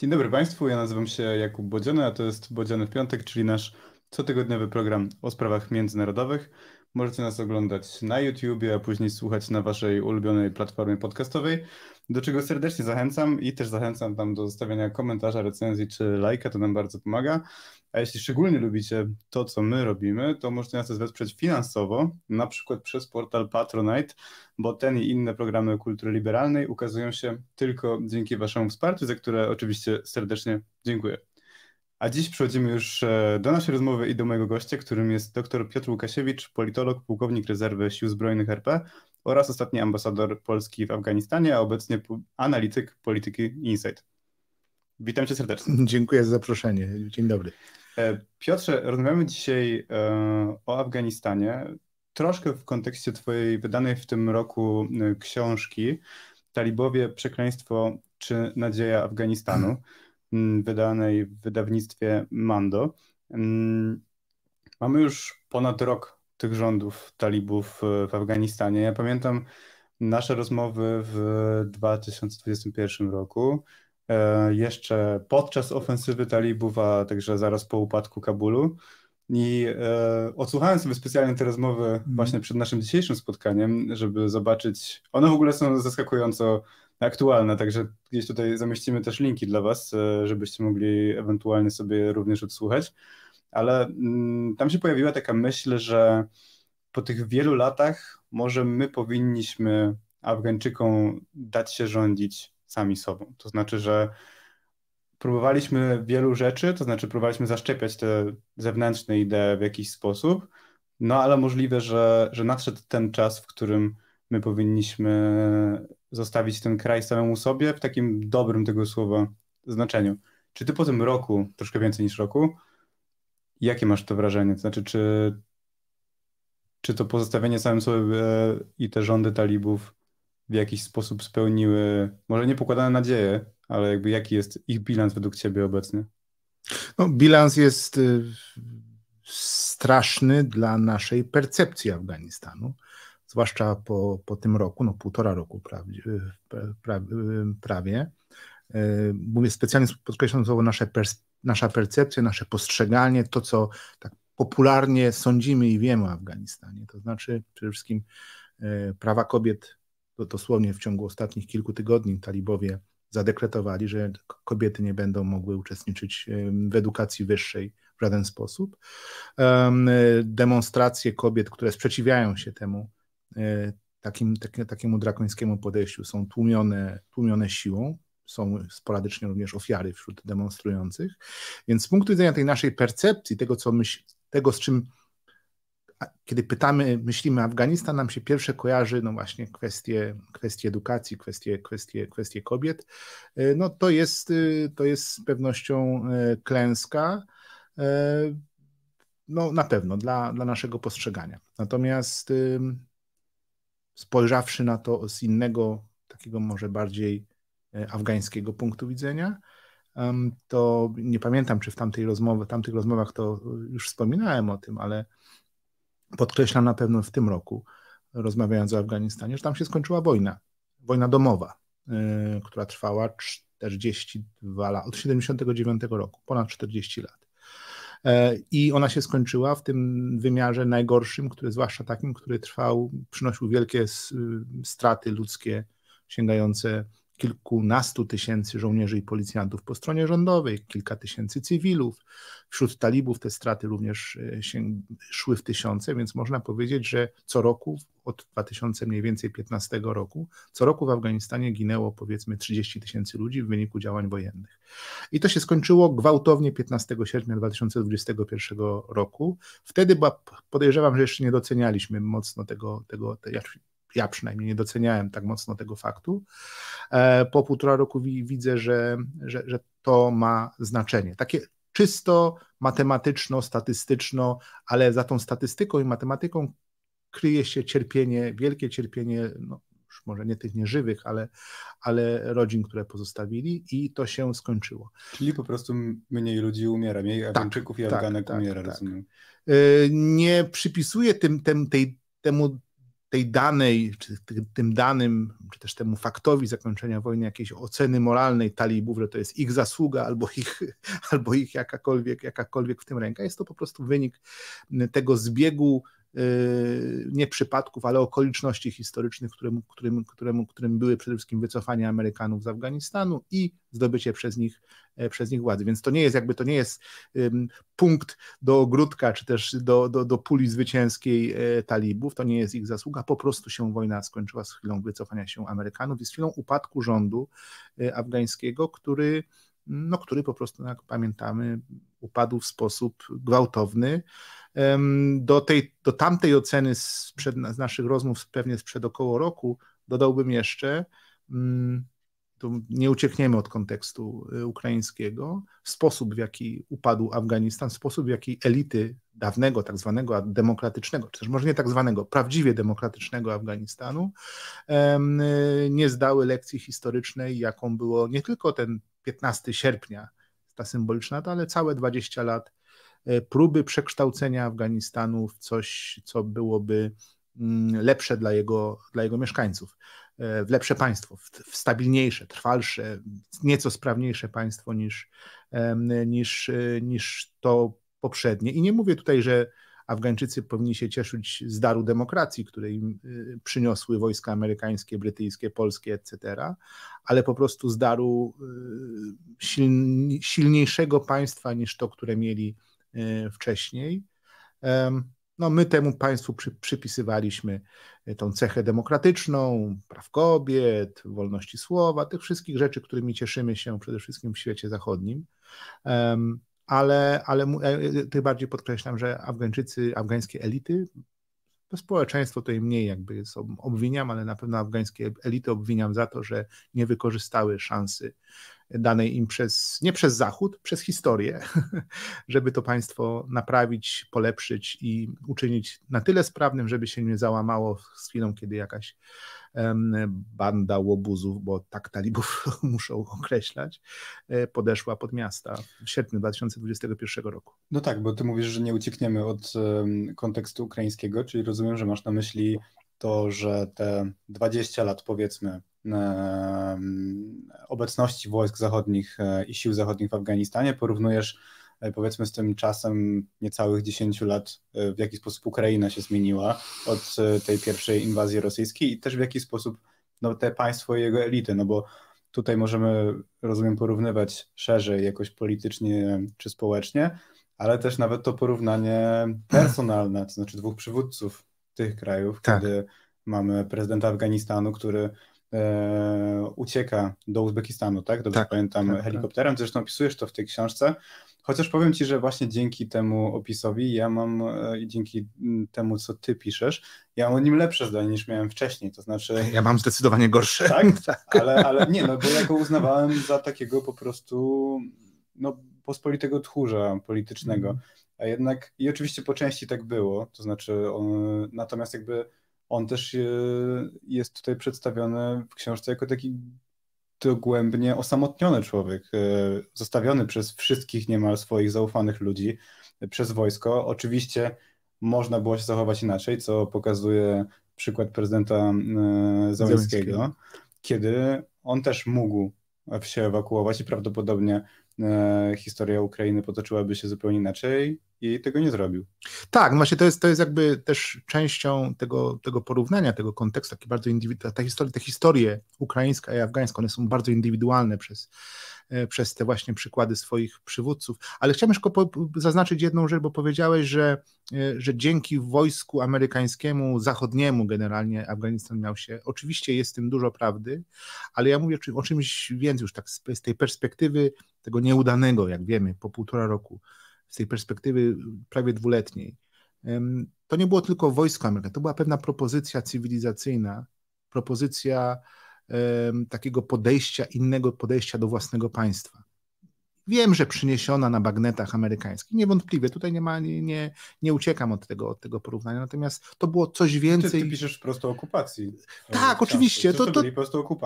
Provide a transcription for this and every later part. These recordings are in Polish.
Dzień dobry Państwu, ja nazywam się Jakub Bodziany, a to jest Bodziany w Piątek, czyli nasz cotygodniowy program o sprawach międzynarodowych. Możecie nas oglądać na YouTubie, a później słuchać na waszej ulubionej platformie podcastowej, do czego serdecznie zachęcam i też zachęcam tam do zostawienia komentarza, recenzji czy lajka, to nam bardzo pomaga. A jeśli szczególnie lubicie to, co my robimy, to możecie nas wesprzeć finansowo, na przykład przez portal Patronite, bo ten i inne programy kultury liberalnej ukazują się tylko dzięki waszemu wsparciu, za które oczywiście serdecznie dziękuję. A dziś przechodzimy już e, do naszej rozmowy i do mojego gościa, którym jest dr Piotr Łukasiewicz, politolog, pułkownik rezerwy Sił Zbrojnych RP oraz ostatni ambasador Polski w Afganistanie, a obecnie analityk polityki Insight. Witam cię serdecznie. Dziękuję za zaproszenie. Dzień dobry. E, Piotrze, rozmawiamy dzisiaj e, o Afganistanie, troszkę w kontekście twojej wydanej w tym roku książki Talibowie, przekleństwo czy nadzieja Afganistanu. Hmm Mm, wydanej w wydawnictwie Mando. Mm, mamy już ponad rok tych rządów talibów e, w Afganistanie. Ja pamiętam nasze rozmowy w 2021 roku, e, jeszcze podczas ofensywy talibów, a także zaraz po upadku Kabulu. I e, odsłuchałem sobie specjalnie te rozmowy mhm. właśnie przed naszym dzisiejszym spotkaniem, żeby zobaczyć. One w ogóle są zaskakująco aktualne, także gdzieś tutaj zamieścimy też linki dla Was, e, żebyście mogli ewentualnie sobie również odsłuchać. Ale mm, tam się pojawiła taka myśl, że po tych wielu latach może my powinniśmy Afgańczykom dać się rządzić sami sobą. To znaczy, że próbowaliśmy wielu rzeczy, to znaczy próbowaliśmy zaszczepiać te zewnętrzne idee w jakiś sposób, no ale możliwe, że, że nadszedł ten czas, w którym my powinniśmy zostawić ten kraj samemu sobie w takim dobrym tego słowa znaczeniu. Czy ty po tym roku, troszkę więcej niż roku, jakie masz to wrażenie? znaczy, czy, czy to pozostawienie samym sobie e, i te rządy talibów w jakiś sposób spełniły, może nie pokładane nadzieje, ale jakby jaki jest ich bilans według ciebie obecny? No, bilans jest e, straszny dla naszej percepcji Afganistanu zwłaszcza po, po tym roku, no półtora roku prawie, prawie mówię specjalnie podkreślam słowo nasze pers- nasza percepcja, nasze postrzeganie, to co tak popularnie sądzimy i wiemy o Afganistanie, to znaczy przede wszystkim e, prawa kobiet, to dosłownie w ciągu ostatnich kilku tygodni talibowie zadekretowali, że kobiety nie będą mogły uczestniczyć e, w edukacji wyższej w żaden sposób. E, demonstracje kobiet, które sprzeciwiają się temu, E, takim, tak, takiemu drakońskiemu podejściu. Są tłumione, tłumione siłą, są sporadycznie również ofiary wśród demonstrujących. Więc z punktu widzenia tej naszej percepcji, tego, co myśl, tego z czym kiedy pytamy, myślimy Afganistan, nam się pierwsze kojarzy no właśnie kwestie, kwestie edukacji, kwestie, kwestie, kwestie kobiet. E, no to jest, y, to jest z pewnością e, klęska, no na pewno dla, dla naszego postrzegania. Natomiast spojrzawszy na to z innego, takiego może bardziej e, afgańskiego punktu widzenia, to nie pamiętam, czy w tamtej rozmowie, tamtych rozmowach to już wspominałem o tym, ale podkreślam na pewno w tym roku, rozmawiając o Afganistanie, że tam się skończyła wojna, wojna domowa, e, która trwała 42 lata, od 1979 roku, ponad 40 lat. E, i ona się skończyła w tym wymiarze najgorszym, który zwłaszcza takim, który trwał, przynosił wielkie y, straty ludzkie sięgające kilkunastu tysięcy żołnierzy i policjantów po stronie rządowej, kilka tysięcy cywilów. Wśród talibów te straty również e, się szły w tysiące, więc można powiedzieć, że co roku, od 2000 mniej więcej 15 roku, co roku w Afganistanie ginęło powiedzmy 30 tysięcy ludzi w wyniku działań wojennych. I to się skończyło gwałtownie 15 sierpnia 2021 roku. Wtedy była, podejrzewam, że jeszcze nie docenialiśmy mocno tego, tego, tego ja przynajmniej nie doceniałem tak mocno tego faktu. E, po półtora roku widzę, że, że, że to ma znaczenie. Takie czysto matematyczno, statystyczno, ale za tą statystyką i matematyką kryje się cierpienie, wielkie cierpienie, no, już może nie tych nieżywych, ale, ale rodzin, które pozostawili i to się skończyło. Czyli po prostu mniej ludzi umiera, mniej Afgańczyków tak, i Afganek tak, tak, umiera, tak, rozumiem. E, nie przypisuję tym, tym, tej, temu tej danej, czy tym danym, czy też temu faktowi zakończenia wojny jakiejś oceny moralnej talibów, że to jest ich zasługa albo ich, albo ich jakakolwiek, jakakolwiek w tym ręka. Jest to po prostu wynik tego zbiegu Y, nie przypadków, ale okoliczności historycznych, którym, którym, którym, którym były przede wszystkim wycofanie Amerykanów z Afganistanu i zdobycie przez nich, e, przez nich władzy. Więc to nie jest jakby to nie jest punkt do ogródka, czy też do, do, do puli zwycięskiej e, talibów, to nie jest ich zasługa, po prostu się wojna skończyła z chwilą wycofania się Amerykanów i z chwilą upadku rządu e, afgańskiego, który no, który po prostu, jak pamiętamy, upadł w sposób gwałtowny. Do, tej, do tamtej oceny sprzed, z naszych rozmów, pewnie sprzed około roku, dodałbym jeszcze, mm, tu nie uciekniemy od kontekstu y, ukraińskiego, sposób w jaki upadł Afganistan, sposób w jaki elity dawnego, tak zwanego demokratycznego, czy też może nie tak zwanego, prawdziwie demokratycznego Afganistanu, y, nie zdały lekcji historycznej, jaką było nie tylko ten 15 sierpnia, ta symboliczna, ale całe 20 lat E, próby przekształcenia Afganistanu w coś, co byłoby mm, lepsze dla jego, dla jego mieszkańców, e, w lepsze państwo, w stabilniejsze, trwalsze, nieco sprawniejsze państwo niż, niż, e, niż to poprzednie. I nie mówię tutaj, że Afgańczycy powinni się cieszyć z daru demokracji, której im przyniosły wojska amerykańskie, brytyjskie, polskie, etc., ale po prostu z daru silniejszego państwa niż to, które mieli Y, wcześniej. No, my temu państwu przy, przypisywaliśmy y, tą cechę demokratyczną, praw kobiet, wolności słowa, tych wszystkich rzeczy, którymi cieszymy się przede wszystkim w świecie zachodnim. Ale, ale e, e, tym bardziej podkreślam, że Afgańczycy, afgańskie elity, to społeczeństwo tutaj mniej jakby jest, obwiniam, ale na pewno afgańskie elity obwiniam za to, że nie wykorzystały szansy danej im przez, nie przez Zachód, przez historię, żeby to państwo naprawić, polepszyć i uczynić na tyle sprawnym, żeby się nie załamało z chwilą, kiedy jakaś banda łobuzów, bo tak talibów muszą określać, e, podeszła pod miasta w sierpniu 2021 roku. No tak, bo ty mówisz, że nie uciekniemy od kontekstu ukraińskiego, czyli rozumiem, że masz na myśli to, że te 20 lat powiedzmy obecności wojsk zachodnich e, i sił zachodnich w Afganistanie porównujesz e, powiedzmy z tym czasem niecałych 10 lat, e, w jaki sposób Ukraina się zmieniła od tej pierwszej inwazji rosyjskiej i też w jaki sposób no, te państwo i jego elity, no bo tutaj możemy, rozumiem, porównywać szerzej jakoś politycznie czy społecznie, ale też nawet to porównanie personalne, to znaczy dwóch przywódców tych krajów, tak. kiedy mamy prezydenta Afganistanu, który e, ucieka do Uzbekistanu, tak? Dobrze tak, pamiętam, tak, tak. helikopterem. Tak. Zresztą opisujesz to w tej książce. Chociaż powiem ci, że właśnie dzięki temu opisowi ja mam e, i dzięki mm, temu, co ty piszesz, ja mam o nim lepsze zdanie niż miałem wcześniej. To znaczy. Ja mam zdecydowanie gorsze. Tak, tak. Ale, ale nie, no bo ja go uznawałem za takiego po prostu no, pospolitego tchórza politycznego. Mhm. A jednak, i oczywiście po części tak było, to znaczy, on, natomiast jakby on też e, jest tutaj przedstawiony w książce jako taki dogłębnie osamotniony człowiek, e, zostawiony przez wszystkich niemal swoich zaufanych ludzi, e, przez wojsko. Oczywiście można było się zachować inaczej, co pokazuje przykład prezydenta Załęckiego, kiedy on też mógł się ewakuować i prawdopodobnie E, historia Ukrainy potoczyłaby się zupełnie inaczej i tego nie zrobił. Tak, no właśnie to jest, to jest jakby też częścią tego, tego porównania, tego kontekstu, taki bardzo indywidualny. Te historie, te historie ukraińska i afgańska, one są bardzo indywidualne przez, E, przez te właśnie przykłady swoich przywódców. Ale chciałem jeszcze zaznaczyć jedną rzecz, bo powiedziałeś, że, e, że dzięki wojsku amerykańskiemu, zachodniemu generalnie Afganistan miał się. Oczywiście jest w tym dużo prawdy, ale ja mówię o czymś więcej już tak z tej perspektywy tego nieudanego, jak wiemy, po półtora roku, z tej perspektywy prawie dwuletniej. To nie było tylko wojsko amerykańskie, to była pewna propozycja cywilizacyjna, propozycja takiego podejścia, innego podejścia do własnego państwa. Wiem, że przyniesiona na bagnetach amerykańskich, niewątpliwie, tutaj nie, ma, nie, nie, nie uciekam od tego, od tego porównania, natomiast to było coś więcej. Ty, ty piszesz prosto okupacji. E, tak, oczywiście. To, to,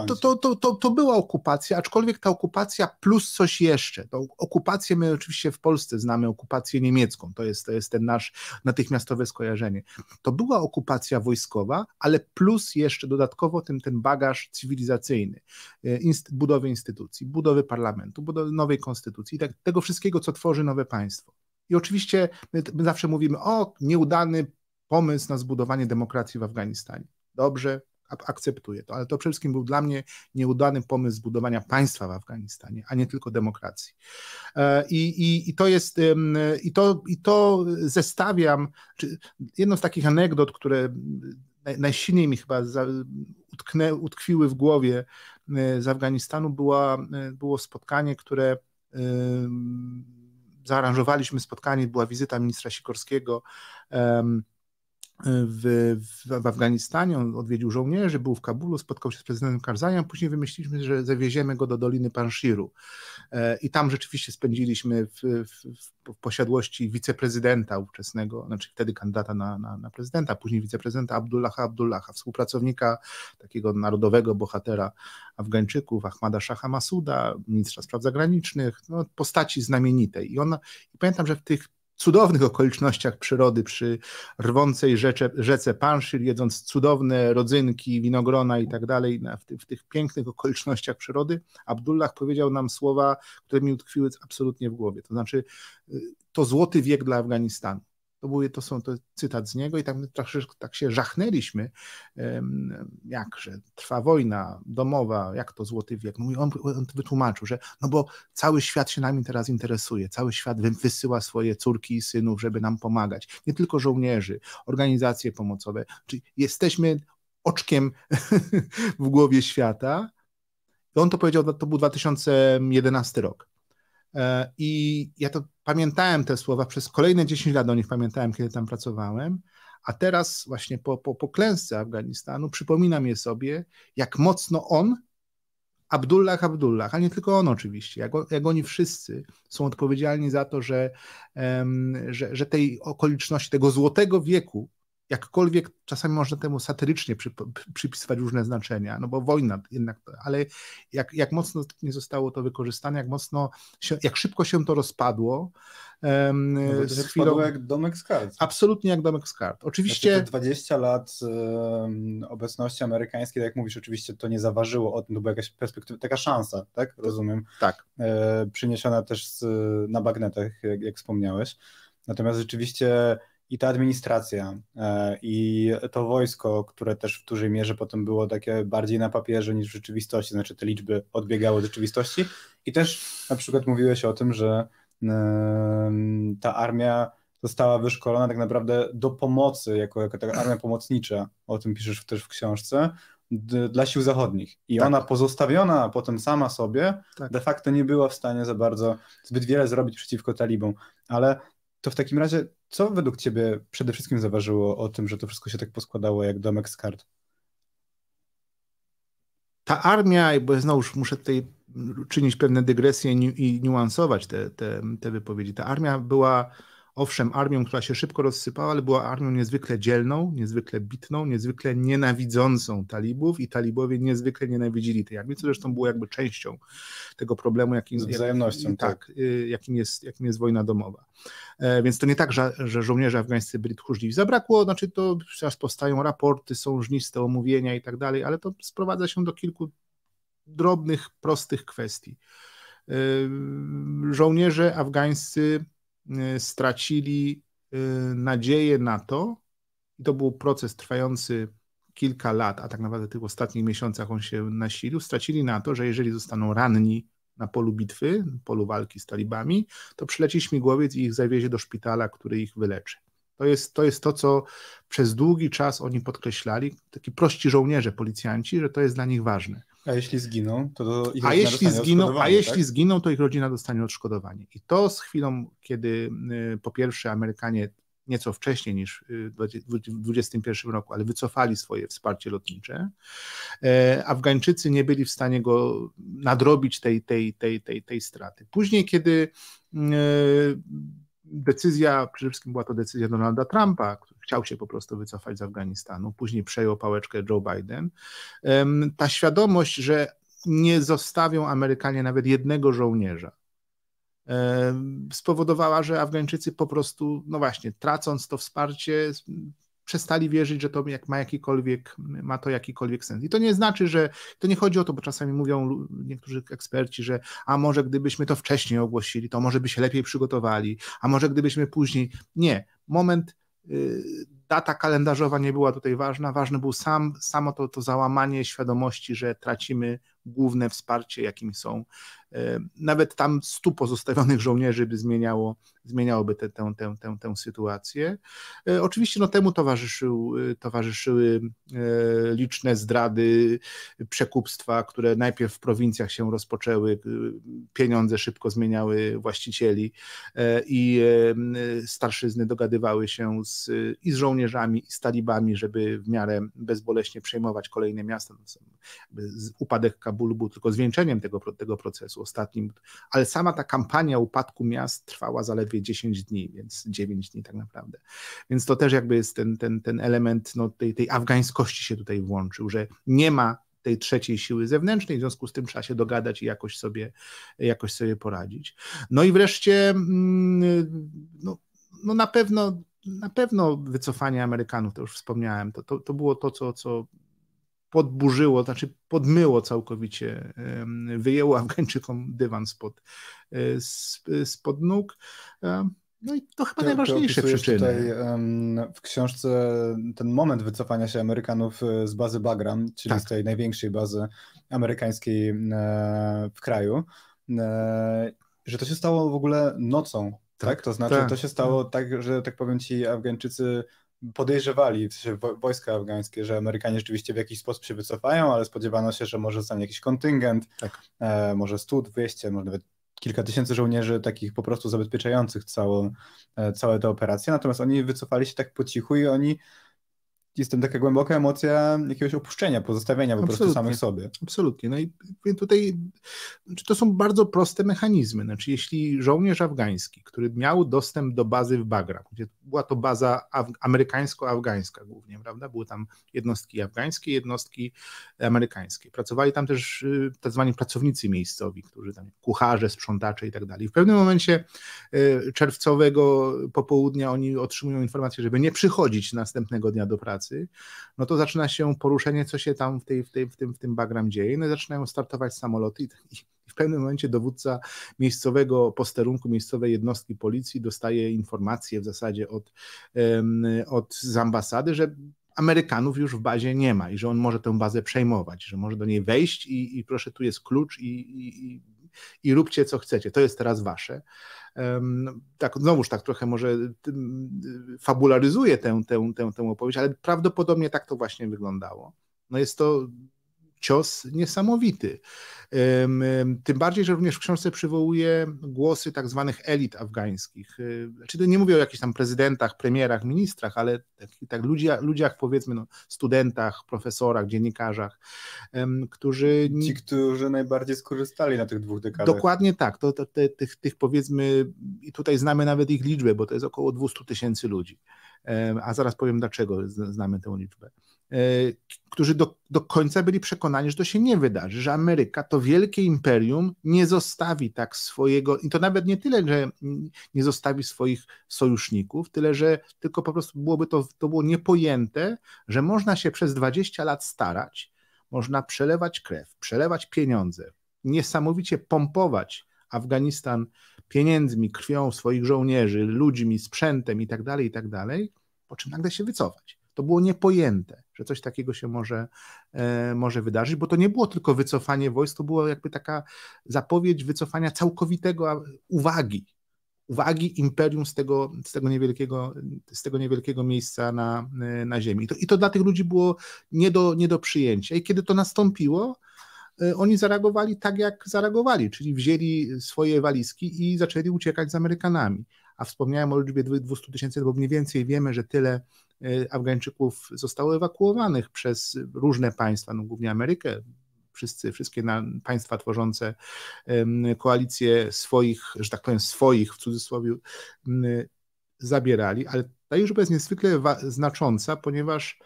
to, to, to, to, to była okupacja, aczkolwiek ta okupacja plus coś jeszcze. To okupację my oczywiście w Polsce znamy okupację niemiecką, to jest, to jest ten nasz natychmiastowe skojarzenie. To była okupacja wojskowa, ale plus jeszcze dodatkowo ten, ten bagaż cywilizacyjny, e, inst, budowy instytucji, budowy parlamentu, budowy nowej konstytucji, konstytucji, tak, tego wszystkiego, co tworzy nowe państwo. I oczywiście my zawsze mówimy, o, nieudany pomysł na zbudowanie demokracji w Afganistanie. Dobrze, akceptuję to, ale to przede wszystkim był dla mnie nieudany pomysł zbudowania państwa w Afganistanie, a nie tylko demokracji. E, I, i, i to jest, i to, i to zestawiam, jedną z takich anegdot, które najsilniej mi chyba utknę, utkwiły w głowie e, z Afganistanu, była, e, było spotkanie, które Zaaranżowaliśmy spotkanie, była wizyta ministra Sikorskiego w, w, w, Afganistanie, on odwiedził żołnierzy, był w Kabulu, spotkał się z prezydentem Karzajem, później wymyśliliśmy, że zawieziemy go do Doliny Panshiru. E, I tam rzeczywiście spędziliśmy w, w posiadłości wiceprezydenta ówczesnego, znaczy wtedy kandydata na, na, na prezydenta, później wiceprezydenta Abdullaha Abdullaha, współpracownika takiego narodowego bohatera Afgańczyków, Ahmada Shaha Masuda, ministra spraw zagranicznych, no, postaci znamienitej. I, ona, I pamiętam, że w tych cudownych okolicznościach przyrody przy rwącej rzece, rzece jedząc cudowne rodzynki, winogrona i tak dalej, w, tych pięknych okolicznościach przyrody, Abdullah powiedział nam słowa, które mi utkwiły absolutnie w głowie. To znaczy, y, to złoty wiek dla Afganistanu. To, były, to, są, to cytat z niego i tak, tak się żachnęliśmy, jakże trwa wojna domowa, jak to złoty wiek. No, on, on wytłumaczył, że no bo cały świat się nami teraz interesuje, cały świat wysyła swoje córki i synów, żeby nam pomagać. Nie tylko żołnierzy, organizacje pomocowe. Czyli jesteśmy oczkiem w głowie świata. I on to powiedział, to był 2011 rok. E, I ja to pamiętałem te słowa przez kolejne 10 lat o nich pamiętałem, kiedy tam pracowałem, a teraz właśnie po, po, po klęsce Afganistanu przypominam je sobie, jak mocno on, Abdullah Abdullah, a nie tylko on oczywiście, jak, jak oni wszyscy są odpowiedzialni za to, że, że, że tej okoliczności, tego złotego wieku jakkolwiek czasami można temu satyrycznie przy, przypisywać różne znaczenia, no bo wojna jednak, ale jak, jak mocno nie zostało to wykorzystane, jak mocno, się, jak szybko się to rozpadło. Um, no to chwilą... jak domek z kart. Absolutnie jak domek z kart. Oczywiście... Znaczy 20 lat um, obecności amerykańskiej, tak jak mówisz, oczywiście to nie zaważyło o tym, to była jakaś perspektywa, taka szansa, tak? Rozumiem. Tak. E, przyniesiona też z, na bagnetach, jak, jak wspomniałeś. Natomiast rzeczywiście i ta administracja e, i to wojsko, które też w dużej mierze potem było takie bardziej na papierze niż w rzeczywistości, znaczy te liczby odbiegały od rzeczywistości i też na przykład mówiłeś o tym, że e, ta armia została wyszkolona tak naprawdę do pomocy, jako, jako taka armia pomocnicza, o tym piszesz też w książce, dla sił zachodnich. I tak. ona pozostawiona potem sama sobie, tak. de facto nie była w stanie za bardzo, zbyt wiele zrobić przeciwko talibom. Ale to w takim razie, co według ciebie przede wszystkim zaważyło o tym, że to wszystko się tak poskładało jak domek z kart? Ta armia, bo znowu muszę tutaj czynić pewne dygresje i niuansować te, te, te wypowiedzi. Ta armia była owszem, armią, która się szybko rozsypała, ale była armią niezwykle dzielną, niezwykle bitną, niezwykle nienawidzącą talibów i talibowie niezwykle nienawidzili tej armii, co zresztą było jakby częścią tego problemu, jakim, wzajemnością, tak, tak. Y, jakim, jest, jakim jest wojna domowa. E, więc to nie tak, że, że żołnierze afgańscy byli tchórzliwi. Zabrakło, znaczy to teraz powstają raporty, są żniste omówienia i tak dalej, ale to sprowadza się do kilku drobnych, prostych kwestii. E, żołnierze afgańscy Y, stracili y, nadzieję na to, i to był proces trwający kilka lat, a tak naprawdę w tych ostatnich miesiącach on się nasilił, stracili na to, że jeżeli zostaną ranni na polu bitwy, polu walki z talibami, to przyleci śmigłowiec i ich zawiezie do szpitala, który ich wyleczy. To jest, to jest to, co przez długi czas oni podkreślali, taki prości żołnierze, policjanci, że to jest dla nich ważne. A jeśli zginą, to ich a jeśli zginą, A jeśli tak? zginą, to ich rodzina dostanie odszkodowanie. I to z chwilą, kiedy y, po pierwsze Amerykanie nieco wcześniej niż y, w 2021 roku, ale wycofali swoje wsparcie lotnicze. E, Afgańczycy nie byli w stanie go nadrobić tej, tej, tej, tej, tej straty. Później, kiedy y, decyzja, przede wszystkim była to decyzja Donalda Trumpa, który chciał się po prostu wycofać z Afganistanu, później przejął pałeczkę Joe Biden. Ta świadomość, że nie zostawią Amerykanie nawet jednego żołnierza, spowodowała, że Afgańczycy po prostu, no właśnie, tracąc to wsparcie, przestali wierzyć, że to jak ma jakikolwiek, ma to jakikolwiek sens. I to nie znaczy, że to nie chodzi o to, bo czasami mówią niektórzy eksperci, że a może gdybyśmy to wcześniej ogłosili, to może by się lepiej przygotowali, a może gdybyśmy później. Nie, moment y, data kalendarzowa nie była tutaj ważna, ważne było sam, samo to, to załamanie świadomości, że tracimy główne wsparcie, jakim są E, nawet tam stu pozostawionych żołnierzy by zmieniało, zmieniałoby tę, tę, tę, tę, tę sytuację. E, oczywiście no, temu towarzyszył, e, towarzyszyły liczne zdrady, przekupstwa, które najpierw w prowincjach się rozpoczęły, pieniądze szybko zmieniały właścicieli i starszyzny dogadywały się z, i z żołnierzami, i z talibami, żeby w miarę bezboleśnie przejmować kolejne miasta. Upadek Kabulu był tylko zwieńczeniem tego, tego procesu ostatnim, ale sama ta kampania upadku miast trwała zaledwie 10 dni, więc 9 dni tak naprawdę. Więc to też jakby jest ten, ten, ten element no, tej, tej afgańskości się tutaj włączył, że nie ma tej trzeciej siły zewnętrznej, w związku z tym trzeba się dogadać i jakoś sobie, jakoś sobie poradzić. No i wreszcie, mm, no, no na pewno na pewno wycofanie Amerykanów, to już wspomniałem, to, to, to było to, co, co podburzyło, znaczy podmyło całkowicie, wyjęło Afgańczykom dywan spod, e, spod nóg. E, no i to chyba ty, najważniejsze ty przyczyny. Tutaj, w książce ten moment wycofania się Amerykanów e, z bazy Bagram, czyli tak. z tej największej bazy amerykańskiej w kraju, że to się stało w ogóle nocą. Tak, tak? to znaczy tak. to się stało tak, że tak powiem ci Afgańczycy podejrzewali wojska afgańskie, że Amerykanie rzeczywiście w jakiś sposób się wycofają, ale spodziewano się, że może zostanie jakiś kontyngent, tak. e, może 100, 200, może nawet kilka tysięcy żołnierzy takich po prostu zabezpieczających całą, e, całe te operacje, natomiast oni wycofali się tak po cichu i oni jestem taka głęboka emocja jakiegoś opuszczenia, pozostawienia po Absolutnie. prostu samych sobie. Absolutnie. No i tutaj znaczy, to są bardzo proste mechanizmy. Znaczy, jeśli żołnierz afgański, który miał dostęp do bazy w Bagram, gdzie była to baza amerykańsko-afgańska głównie, prawda? Były tam jednostki afgańskie, jednostki amerykańskie. Pracowali tam też y, tak zwani pracownicy miejscowi, którzy tam kucharze, sprzątacze i tak dalej. W pewnym momencie y, czerwcowego popołudnia oni otrzymują informację, żeby nie przychodzić następnego dnia do pracy pracy, no to zaczyna się poruszenie, co się tam w, tej, w, tej, w, tym, w tym bagram dzieje, no i zaczynają startować samoloty i, w pewnym momencie dowódca miejscowego posterunku, miejscowej jednostki policji dostaje informację w zasadzie od, od z ambasady, że Amerykanów już w bazie nie ma i że on może tę bazę przejmować, że może do niej wejść i, i proszę, tu jest klucz i, i, i i róbcie co chcecie, to jest teraz wasze. Tak, znowuż tak trochę może fabularyzuję tę, tę, tę, tę opowieść, ale prawdopodobnie tak to właśnie wyglądało. No jest to cios niesamowity. Tym bardziej, że również w książce przywołuje głosy tak zwanych elit afgańskich. E, znaczy, nie mówię o jakichś tam prezydentach, premierach, ministrach, ale tak, tak ludziach, ludziach, powiedzmy, no, studentach, profesorach, dziennikarzach, którzy. Ci, którzy najbardziej skorzystali na tych dwóch dekadach. Dokładnie tak. To, to, te, tych, tych powiedzmy, i tutaj znamy nawet ich liczbę, bo to jest około 200 tysięcy ludzi. A zaraz powiem, dlaczego znamy tę liczbę. E, którzy do, do końca byli przekonani, że to się nie wydarzy, że Ameryka, to wielkie imperium, nie zostawi tak swojego, i to nawet nie tyle, że nie zostawi swoich sojuszników, tyle, że tylko po prostu byłoby to, to było niepojęte, że można się przez 20 lat starać, można przelewać krew, przelewać pieniądze, niesamowicie pompować Afganistan pieniędzmi, krwią swoich żołnierzy, ludźmi, sprzętem itd., tak itd., tak po czym nagle się wycofać. To było niepojęte, że coś takiego się może, e, może wydarzyć, bo to nie było tylko wycofanie wojsk, to była jakby taka zapowiedź wycofania całkowitego uwagi, uwagi imperium z tego, z tego, niewielkiego, z tego niewielkiego miejsca na, e, na ziemi. I to, I to dla tych ludzi było nie do, nie do przyjęcia. I kiedy to nastąpiło, e, oni zareagowali tak, jak zareagowali, czyli wzięli swoje walizki i zaczęli uciekać z Amerykanami. A wspomniałem o liczbie 200 tysięcy, bo mniej więcej wiemy, że tyle E, Afgańczyków zostało ewakuowanych przez różne państwa, no głównie Amerykę, wszyscy, wszystkie na, państwa tworzące koalicję swoich, że tak powiem, swoich w cudzysłowie zabierali, ale ta liczba jest niezwykle znacząca, ponieważ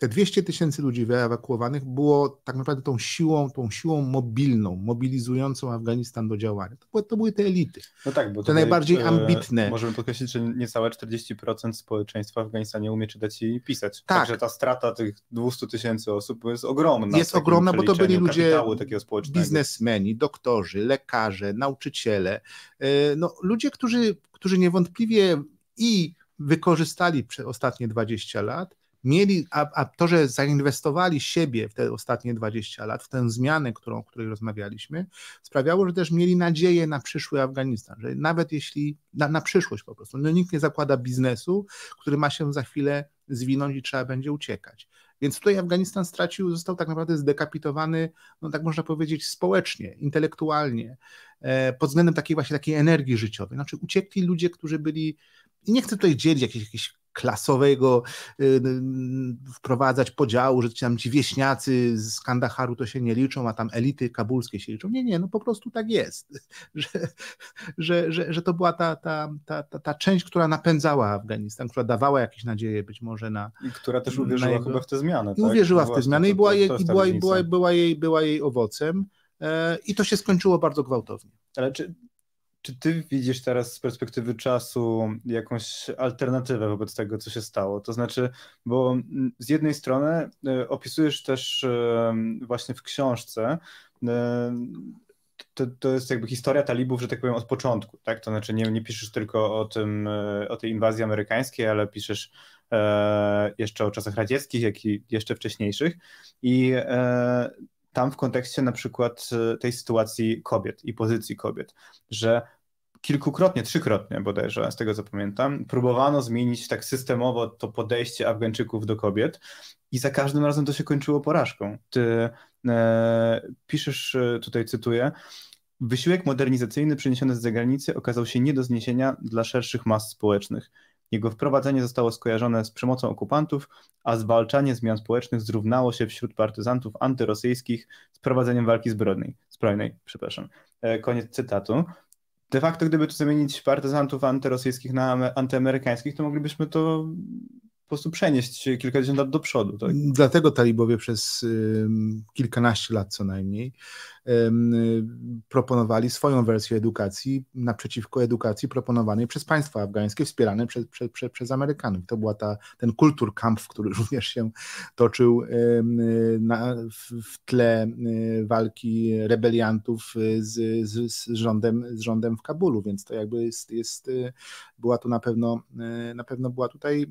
te 200 tysięcy ludzi wyewakuowanych było tak naprawdę tą siłą, tą siłą mobilną, mobilizującą Afganistan do działania. To były, to były te elity. No tak, bo te najbardziej e, ambitne. Możemy podkreślić, że niecałe 40% społeczeństwa w Afganistanie umie czytać i pisać. Tak. Także ta strata tych 200 tysięcy osób jest ogromna. Jest ogromna, bo to byli ludzie, biznesmeni, doktorzy, lekarze, nauczyciele. E, no, ludzie, którzy, którzy niewątpliwie i wykorzystali przez ostatnie 20 lat, mieli, a, a to, że zainwestowali siebie w te ostatnie 20 lat, w tę zmianę, którą, o której rozmawialiśmy, sprawiało, że też mieli nadzieję na przyszły Afganistan, że nawet jeśli, na, na przyszłość po prostu, no nikt nie zakłada biznesu, który ma się za chwilę zwinąć i trzeba będzie uciekać. Więc tutaj Afganistan stracił, został tak naprawdę zdekapitowany, no tak można powiedzieć, społecznie, intelektualnie, e, pod względem takiej właśnie takiej energii życiowej. Znaczy uciekli ludzie, którzy byli, i nie chcę tutaj dzielić jakichś, jakichś klasowego y, wprowadzać podziału, że tam ci wieśniacy z Kandaharu to się nie liczą, a tam elity kabulskie się liczą. Nie, nie, no po prostu tak jest, że, że, że, że to była ta, ta, ta, ta, ta część, która napędzała Afganistan, która dawała jakieś nadzieje być może na... I która też uwierzyła jego... chyba w te zmiany. I tak? uwierzyła no w te zmiany to, i była, jej, i była, była, była, jej, była jej owocem e, i to się skończyło bardzo gwałtownie. Ale czy czy ty widzisz teraz z perspektywy czasu jakąś alternatywę wobec tego, co się stało? To znaczy, bo z jednej strony e, opisujesz też e, właśnie w książce e, to, to jest jakby historia talibów, że tak powiem, od początku, tak? To znaczy nie, nie piszesz tylko o tym, o tej inwazji amerykańskiej, ale piszesz jeszcze o czasach radzieckich, jak i jeszcze wcześniejszych i tam w kontekście na przykład e, tej sytuacji kobiet i pozycji kobiet, że kilkukrotnie, trzykrotnie bodajże, z tego co pamiętam, próbowano zmienić tak systemowo to podejście Afgańczyków do kobiet i za każdym razem to się kończyło porażką. Ty e, piszesz, e, tutaj cytuję, Wysiłek modernizacyjny przyniesiony z zagranicy okazał się nie do zniesienia dla szerszych mas społecznych. Jego wprowadzenie zostało skojarzone z przemocą okupantów, a zwalczanie zmian społecznych zrównało się wśród partyzantów antyrosyjskich z prowadzeniem walki zbrojnej. zbrojnej przepraszam. E, koniec cytatu. De facto, gdyby tu zamienić partyzantów antyrosyjskich na antyamerykańskich, to moglibyśmy to po prostu przenieść kilkadziesiąt lat do przodu. Tak? Dlatego talibowie przez y, kilkanaście lat co najmniej proponowali swoją wersję edukacji naprzeciwko edukacji proponowanej przez państwa afgańskie, wspierane przez, przez, przez, przez Amerykanów. To była ta, ten kulturkampf, który również się toczył na, w tle walki rebeliantów z, z, z, rządem, z rządem w Kabulu, więc to jakby jest, jest była tu na pewno, na pewno była tutaj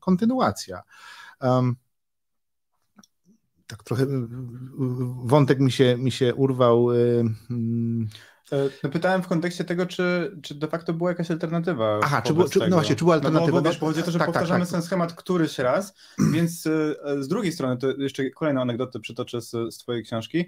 kontynuacja. Um, tak trochę y, y, wątek mi się, mi się urwał. Y, mm. e, no pytałem w kontekście tego, czy, czy de facto była jakaś alternatywa. Aha, czy, czy, no właśnie, czy była no, no, alternatywa? No, bo chodzi o to, że tak, tak powtarzamy tak, tak. ten schemat któryś raz, więc e, z drugiej strony, to jeszcze kolejną anegdotę przytoczę z, z twojej książki.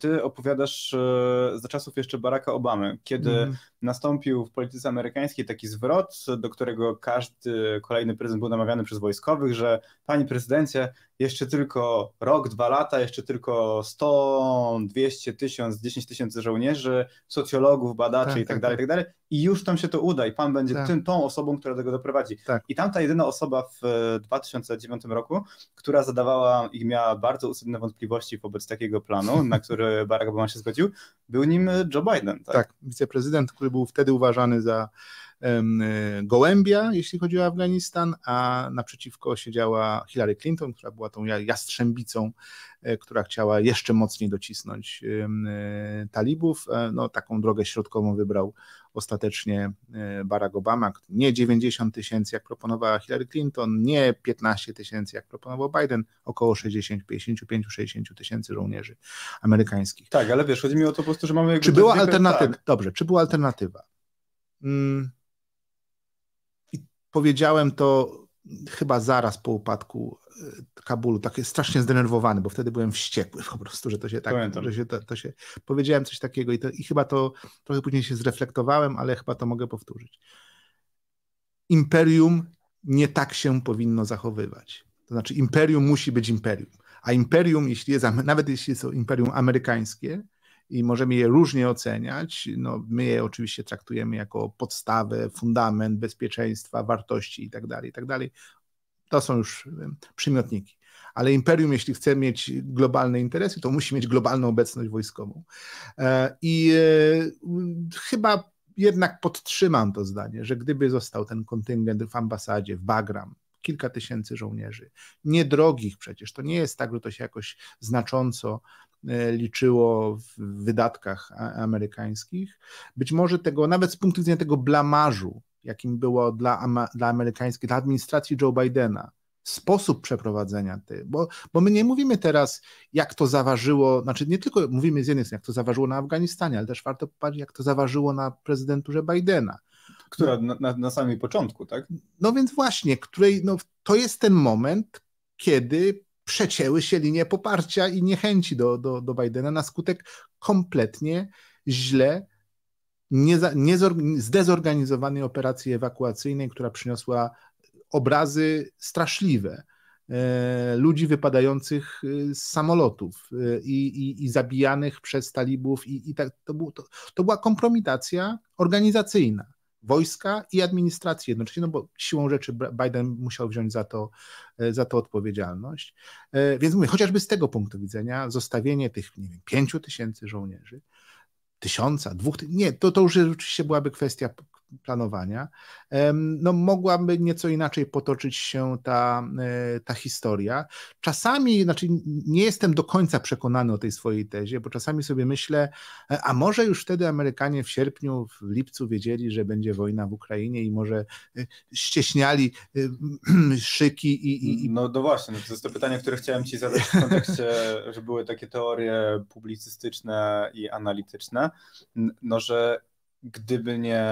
Ty opowiadasz e, za czasów jeszcze Baracka Obamy, kiedy mm. nastąpił w polityce amerykańskiej taki zwrot, do którego każdy kolejny prezydent był namawiany przez wojskowych, że panie prezydencie, jeszcze tylko rok, dwa lata, jeszcze tylko 100, 200, 1000, 10 tysięcy żołnierzy, socjologów, badaczy tak, i tak, tak dalej, tak. tak dalej. I już tam się to uda i pan będzie tak. tym, tą osobą, która do tego doprowadzi. Tak. I tamta jedyna osoba w 2009 e, roku, która zadawała i miała bardzo usadne wątpliwości wobec takiego planu, na który Barack Obama się zgodził, był nim e, Joe Biden. Tak, tak wiceprezydent, który był wtedy uważany za E, gołębia, jeśli chodzi o Afganistan, a naprzeciwko siedziała Hillary Clinton, która była tą jastrzębicą, e, która chciała jeszcze mocniej docisnąć e, talibów. No, taką drogę środkową wybrał ostatecznie Barack Obama, nie 90 tysięcy, jak proponowała Hillary Clinton, nie 15 tysięcy, jak proponował Biden, około 60, 55, 60 tysięcy żołnierzy amerykańskich. Tak, ale wiesz, chodzi mi o to po prostu, że mamy... Czy była alternatywa? Tak. Dobrze, czy była alternatywa? Hmm powiedziałem to chyba zaraz po upadku e, Kabulu, tak strasznie zdenerwowany, bo wtedy byłem wściekły po prostu, że to się tak, Pamiętam. że się to, to, się, powiedziałem coś takiego i, to, i chyba to trochę później się zreflektowałem, ale chyba to mogę powtórzyć. Imperium nie tak się powinno zachowywać. To znaczy imperium musi być imperium, a imperium, jeśli jest, nawet jeśli jest to imperium amerykańskie, i możemy je różnie oceniać. No, my je oczywiście traktujemy jako podstawę, fundament bezpieczeństwa, wartości itd. Tak itd. Tak to są już e, przymiotniki. Ale imperium, jeśli chce mieć globalne interesy, to musi mieć globalną obecność wojskową. E, I e, chyba jednak podtrzymam to zdanie, że gdyby został ten kontyngent w ambasadzie w Bagram, kilka tysięcy żołnierzy. Niedrogich przecież, to nie jest tak, że to się jakoś znacząco e, liczyło w wydatkach amerykańskich. Być może tego, nawet z punktu widzenia tego blamażu, jakim było dla, dla amerykańskiej, dla administracji Joe Bidena, sposób przeprowadzenia tego, bo, bo my nie mówimy teraz, jak to zaważyło, znaczy nie tylko mówimy z jednej strony, jak to zaważyło na Afganistanie, ale też warto popatrzeć, jak to zaważyło na prezydenturze Bidena która na, na, na samym początku, tak? No więc właśnie, której, no, to jest ten moment, kiedy przecięły się linie poparcia i niechęci do, do, do Bidena na skutek kompletnie źle nie, nie, zdezorganizowanej operacji ewakuacyjnej, która przyniosła obrazy straszliwe e, ludzi wypadających e, z samolotów e, i, i, i zabijanych przez talibów i, i tak, to, był, to, to była kompromitacja organizacyjna wojska i administracji jednocześnie, no bo siłą rzeczy Biden musiał wziąć za to, e, za to odpowiedzialność. E, więc mówię, chociażby z tego punktu widzenia zostawienie tych, nie wiem, pięciu tysięcy żołnierzy, tysiąca, dwóch, nie, to, to już rzeczywiście byłaby kwestia, planowania, no mogłaby nieco inaczej potoczyć się ta, e, ta historia. Czasami, znaczy nie jestem do końca przekonany o tej swojej tezie, bo czasami sobie myślę, e, a może już wtedy Amerykanie w sierpniu, w lipcu wiedzieli, że będzie wojna w Ukrainie i może e, ścieśniali szyki i... i... No, do no właśnie, no to jest to pytanie, które chciałem ci zadać w kontekście, że były takie teorie publicystyczne i analityczne, no że gdyby nie.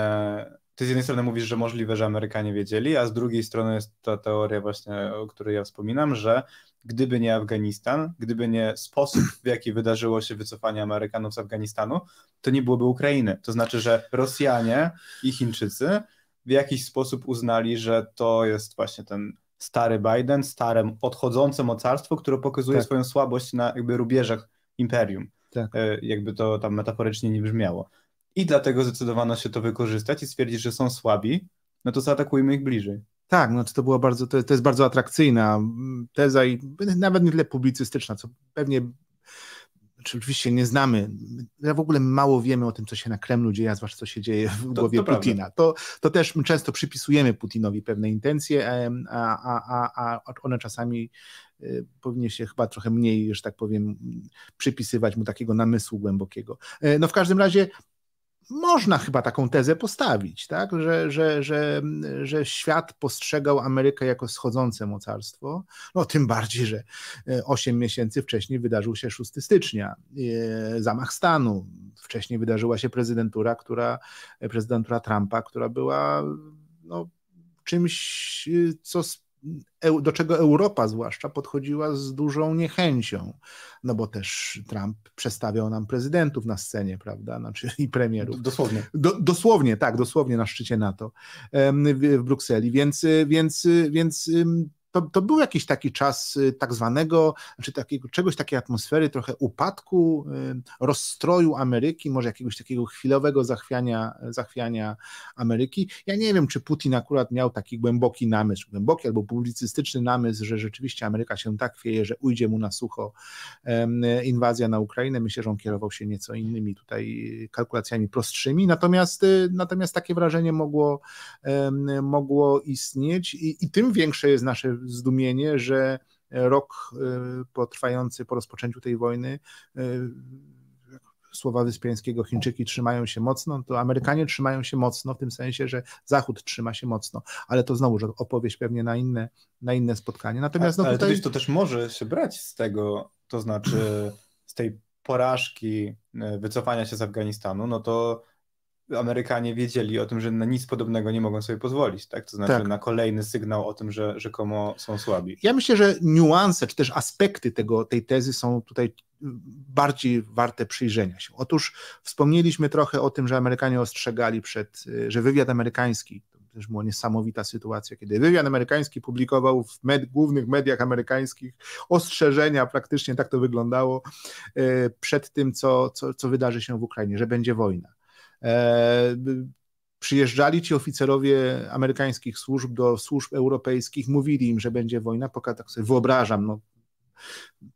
Ty z jednej strony mówisz, że możliwe, że Amerykanie wiedzieli, a z drugiej strony jest ta teoria właśnie, o której ja wspominam, że gdyby nie Afganistan, gdyby nie sposób, w jaki wydarzyło się wycofanie Amerykanów z Afganistanu, to nie byłoby Ukrainy. To znaczy, że Rosjanie i Chińczycy w jakiś sposób uznali, że to jest właśnie ten stary Biden, stare odchodzące mocarstwo, które pokazuje tak. swoją słabość na jakby rubieżach imperium. Tak. E, jakby to tam metaforycznie nie brzmiało i dlatego zdecydowano się to wykorzystać i stwierdzić, że są słabi, no to zaatakujmy ich bliżej. Tak, znaczy to była bardzo, to, to jest bardzo atrakcyjna mm, teza i nawet nie tyle publicystyczna, co pewnie czy oczywiście nie znamy, ja w ogóle mało wiemy o tym, co się na Kremlu dzieje, a zwłaszcza co się dzieje w głowie to, Putina. To, to też my często przypisujemy Putinowi pewne intencje, a, a, a, a one czasami y, powinny się chyba trochę mniej, że tak powiem, przypisywać mu takiego namysłu głębokiego. E, no w każdym razie można chyba taką tezę postawić, tak? że, że, że, że świat postrzegał Amerykę jako schodzące mocarstwo. No, tym bardziej, że 8 e, miesięcy wcześniej wydarzył się 6 stycznia, e, zamach stanu. Wcześniej wydarzyła się prezydentura, która, e, prezydentura Trumpa, która była no, czymś, co do czego Europa zwłaszcza podchodziła z dużą niechęcią, no bo też Trump przestawiał nam prezydentów na scenie, prawda, znaczy no, i premierów. Dosłownie. Do, dosłownie, tak, dosłownie na szczycie NATO w Brukseli, więc, więc, więc to, to był jakiś taki czas y, tak zwanego, czy znaczy takiego, czegoś takiej atmosfery trochę upadku, y, rozstroju Ameryki, może jakiegoś takiego chwilowego zachwiania, zachwiania Ameryki. Ja nie wiem, czy Putin akurat miał taki głęboki namysł, głęboki albo publicystyczny namysł, że rzeczywiście Ameryka się tak chwieje, że ujdzie mu na sucho inwazja na Ukrainę. Myślę, że on kierował się nieco innymi tutaj y, kalkulacjami prostszymi, natomiast, natomiast takie wrażenie mogło, mogło istnieć i, i tym większe jest nasze zdumienie, że e, rok e, potrwający po rozpoczęciu tej wojny e, słowa Wyspiańskiego, Chińczyki trzymają się mocno, to Amerykanie trzymają się mocno, w tym sensie, że Zachód trzyma się mocno, ale to znowu że opowieść pewnie na inne, na inne spotkanie. Natomiast, no ale, tutaj... to też może się brać z tego, to znaczy z tej porażki wycofania się z Afganistanu, no to Amerykanie wiedzieli o tym, że na nic podobnego nie mogą sobie pozwolić, tak? To znaczy tak. na kolejny sygnał o tym, że rzekomo są słabi. Ja myślę, że niuanse, czy też aspekty tego, tej tezy są tutaj bardziej warte przyjrzenia się. Otóż wspomnieliśmy trochę o tym, że Amerykanie ostrzegali przed, że wywiad amerykański, też była niesamowita sytuacja, kiedy wywiad amerykański publikował w med, głównych mediach amerykańskich ostrzeżenia, praktycznie tak to wyglądało, e, przed tym, co, co, co wydarzy się w Ukrainie, że będzie wojna. E, przyjeżdżali ci oficerowie amerykańskich służb do służb europejskich, mówili im, że będzie wojna, pokazał, tak sobie wyobrażam, no,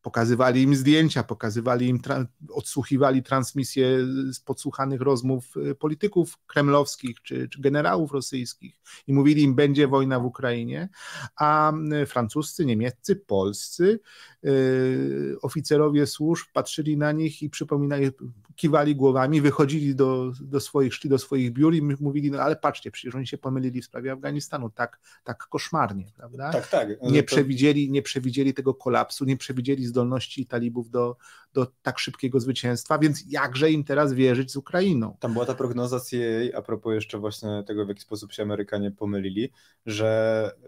Pokazywali im zdjęcia, pokazywali im, tra odsłuchiwali transmisje z podsłuchanych rozmów y, polityków kremlowskich czy, czy generałów rosyjskich i mówili im, będzie wojna w Ukrainie, a y, francuscy, niemieccy, polscy yy, oficerowie służb patrzyli na nich i przypominali, kiwali głowami, wychodzili do, do swoich, szli do swoich biur i mówili, no ale patrzcie, przecież oni się pomylili w sprawie Afganistanu, tak, tak koszmarnie, prawda? Tak, tak. Nie, to... przewidzieli, nie przewidzieli tego kolapsu, nie przewidzieli zdolności talibów do, do tak szybkiego zwycięstwa, więc jakże im teraz wierzyć z Ukrainą? Tam była ta prognoza CIA, a propos jeszcze właśnie tego, w jaki sposób się Amerykanie pomylili, że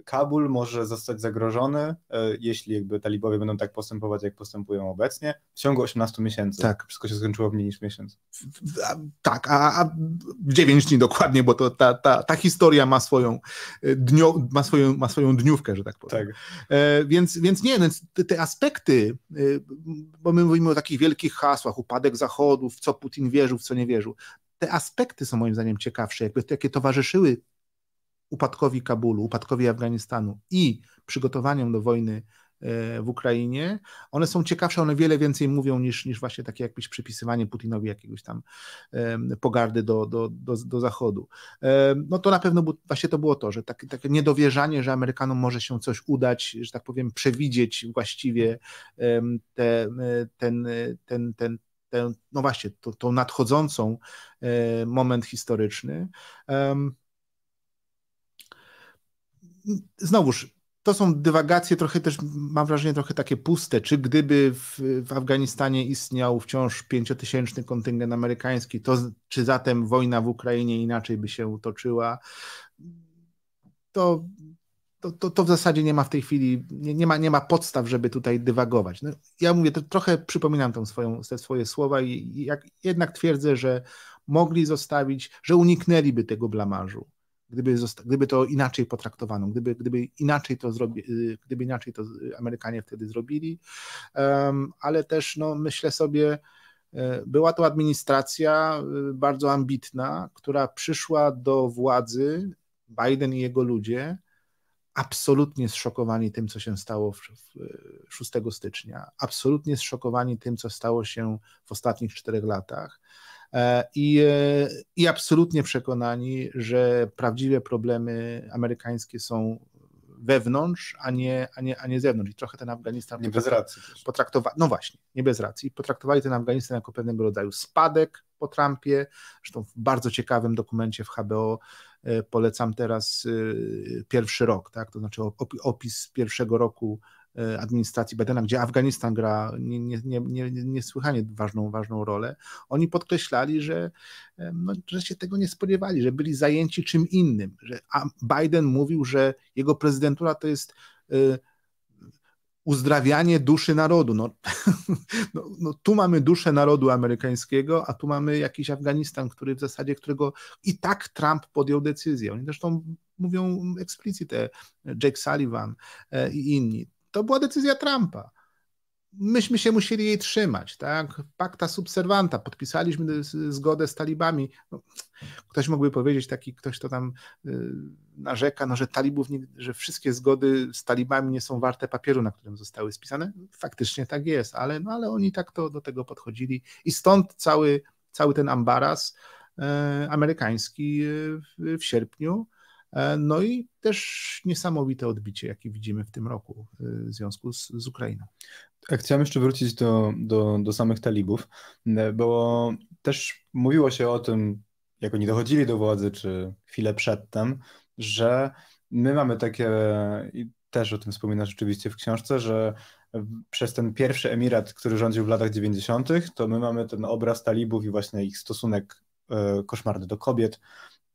Kabul może zostać zagrożony, e, jeśli jakby talibowie będą tak postępować, jak postępują obecnie, w ciągu 18 miesięcy. Tak. Wszystko się skończyło w mniej niż miesiąc. tak, a, a 9 dni dokładnie, bo to ta, ta, ta historia ma swoją, e, dnio, ma, swoją, ma swoją dniówkę, że tak powiem. Tak. E, więc, więc nie, te, te aspekty, y, bo my mówimy o takich wielkich hasłach, upadek Zachodu, w co Putin wierzył, w co nie wierzył. Te aspekty są moim zdaniem ciekawsze, jakby jakie towarzyszyły upadkowi Kabulu, upadkowi Afganistanu i przygotowaniom do wojny E, w Ukrainie. One są ciekawsze, one wiele więcej mówią niż, niż właśnie takie jakieś przypisywanie Putinowi jakiegoś tam pogardy do, do, do, do Zachodu. No to na pewno właśnie to było to, że takie, takie niedowierzanie, że Amerykanom może się coś udać, że tak powiem, przewidzieć właściwie te, e, e, ten, ten, ten, ten, no właśnie, to, tą nadchodzącą moment historyczny. Znowuż, to są dywagacje trochę też, mam wrażenie, trochę takie puste. Czy gdyby w, w Afganistanie istniał wciąż pięciotysięczny kontyngent amerykański, to czy zatem wojna w Ukrainie inaczej by się toczyła? To, to, to, to w zasadzie nie ma w tej chwili, nie, nie, ma, nie ma podstaw, żeby tutaj dywagować. No, ja mówię, trochę przypominam tą swoją, te swoje słowa i jak, jednak twierdzę, że mogli zostawić, że uniknęliby tego blamarzu gdyby, gdyby to inaczej potraktowano, gdyby, gdyby inaczej to zrobi, y, gdyby inaczej to Amerykanie wtedy zrobili, ale też no, myślę sobie, e, była to administracja y, bardzo ambitna, która przyszła do władzy, Biden i jego ludzie, absolutnie zszokowani tym, co się stało 6 stycznia, absolutnie zszokowani tym, co stało się w ostatnich czterech latach. E, I, e, I absolutnie przekonani, że prawdziwe problemy amerykańskie są wewnątrz, a nie, a nie, a nie zewnątrz. I trochę ten Afganistan. Nie bez racji. no właśnie, nie bez racji. Potraktowali ten Afganistan jako pewnego rodzaju spadek po Trumpie. Zresztą w bardzo ciekawym dokumencie w HBO e, polecam teraz pierwszy rok, tak? to znaczy opis pierwszego roku E, administracji Bidena, gdzie Afganistan gra nie, nie, nie, nie, niesłychanie ważną, ważną rolę, oni podkreślali, że, e, no, że się tego nie spodziewali, że byli zajęci czym innym. Że Biden mówił, że jego prezydentura to jest e, uzdrawianie duszy narodu. No, no, no, tu mamy duszę narodu amerykańskiego, a tu mamy jakiś Afganistan, który w zasadzie, którego i tak Trump podjął decyzję. Oni zresztą mówią eksplicite, Jake Sullivan i inni. To była decyzja Trumpa. Myśmy się musieli jej trzymać, tak? Pakta subserwanta, podpisaliśmy zgodę z talibami. No, ktoś mógłby powiedzieć, taki ktoś, to tam y, narzeka, no, że talibów, nie, że wszystkie zgody z talibami nie są warte papieru, na którym zostały spisane. Faktycznie tak jest, ale, no, ale oni tak to do tego podchodzili i stąd cały, cały ten ambaras, y, amerykański y, w, sierpniu, E, no i też niesamowite odbicie, jakie widzimy w tym roku e, w związku z, z Ukrainą. A e, chciałem jeszcze wrócić do, do, do samych talibów, bo też mówiło się o tym, jak oni dochodzili do władzy, czy chwilę przedtem, że my mamy takie, i też o tym wspominasz rzeczywiście w książce, że przez ten pierwszy emirat, który rządził w latach 90., to my mamy ten obraz talibów i właśnie ich stosunek koszmarny do kobiet,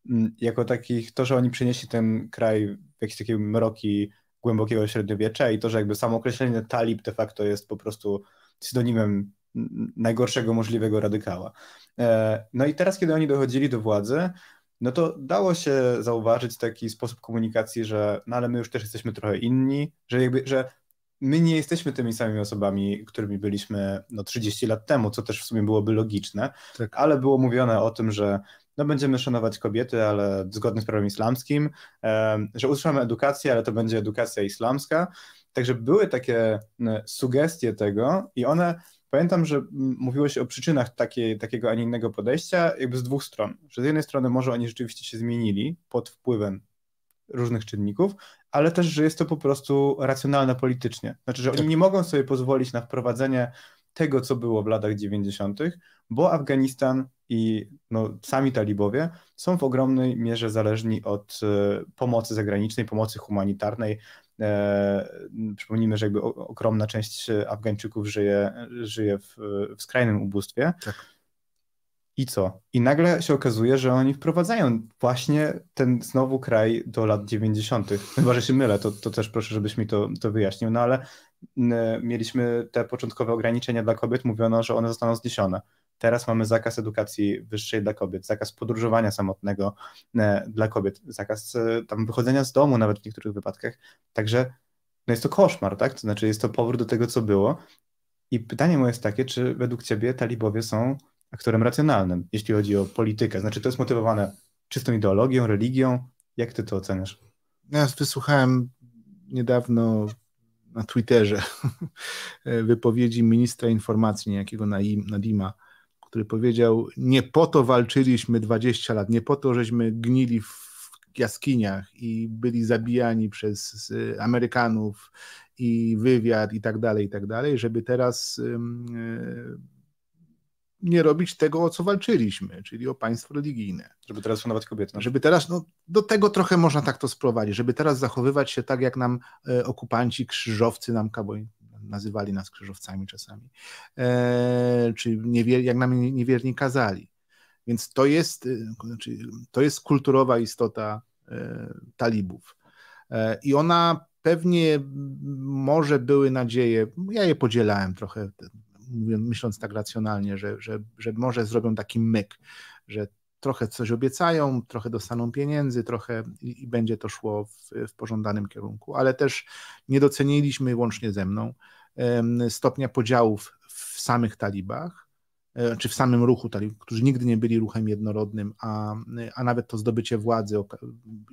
Mm, jako takich, to, że oni przenieśli ten kraj w jakieś takie mroki głębokiego średniowiecza i to, że jakby samo określenie talib de facto jest po prostu synonimem najgorszego możliwego radykała. E, no i teraz, kiedy oni dochodzili do władzy, no to dało się zauważyć taki sposób komunikacji, że no ale my już też jesteśmy trochę inni, że jakby, że my nie jesteśmy tymi samymi osobami, którymi byliśmy no 30 lat temu, co też w sumie byłoby logiczne, tak. ale było mówione o tym, że no będziemy szanować kobiety, ale zgodnie z prawem islamskim, że utrzymamy edukację, ale to będzie edukacja islamska. Także były takie sugestie tego i one, pamiętam, że mówiło się o przyczynach takiej, takiego, a nie innego podejścia, jakby z dwóch stron. Że z jednej strony może oni rzeczywiście się zmienili pod wpływem różnych czynników, ale też, że jest to po prostu racjonalne politycznie. Znaczy, że oni tak. nie mogą sobie pozwolić na wprowadzenie tego, co było w latach 90., bo Afganistan i no, sami talibowie są w ogromnej mierze zależni od e, pomocy zagranicznej, pomocy humanitarnej. E, przypomnijmy, że jakby ogromna część e, Afgańczyków żyje, żyje w, w skrajnym ubóstwie. Tak. I co? I nagle się okazuje, że oni wprowadzają właśnie ten znowu kraj do lat 90. No chyba, że się mylę, to, to też proszę, żebyś mi to, to wyjaśnił. No ale mieliśmy te początkowe ograniczenia dla kobiet, mówiono, że one zostaną zniesione. Teraz mamy zakaz edukacji wyższej dla kobiet, zakaz podróżowania samotnego e, dla kobiet, zakaz e, tam wychodzenia z domu nawet w niektórych wypadkach. Także no jest to koszmar, tak? To znaczy jest to powrót do tego, co było. I pytanie moje jest takie, czy według ciebie talibowie są aktorem racjonalnym, jeśli chodzi o politykę? Znaczy to jest motywowane czystą ideologią, religią? Jak ty to oceniasz? No ja wysłuchałem niedawno na Twitterze wypowiedzi ministra informacji, niejakiego Nadima który powiedział: Nie po to walczyliśmy 20 lat, nie po to, żeśmy gnili w jaskiniach i byli zabijani przez Amerykanów i wywiad i tak dalej, i tak dalej, żeby teraz e, nie robić tego, o co walczyliśmy, czyli o państwo religijne. Żeby teraz szanować kobiety. No. Żeby teraz, no do tego trochę można tak to sprowadzić, żeby teraz zachowywać się tak, jak nam e, okupanci, krzyżowcy, nam kaboj nazywali nas krzyżowcami czasami, e, eee, czy niewier, jak nam niewierni kazali. Więc to jest, y, znaczy, to jest kulturowa istota e, talibów. E, I ona pewnie może były nadzieje, ja je podzielałem trochę, myśląc tak racjonalnie, że, że, że może zrobią taki myk, że trochę coś obiecają, trochę dostaną pieniędzy, trochę i, i będzie to szło w, w, pożądanym kierunku, ale też nie doceniliśmy łącznie ze mną stopnia podziałów w samych talibach, e, czy w samym ruchu talibów, którzy nigdy nie byli ruchem jednorodnym, a, a nawet to zdobycie władzy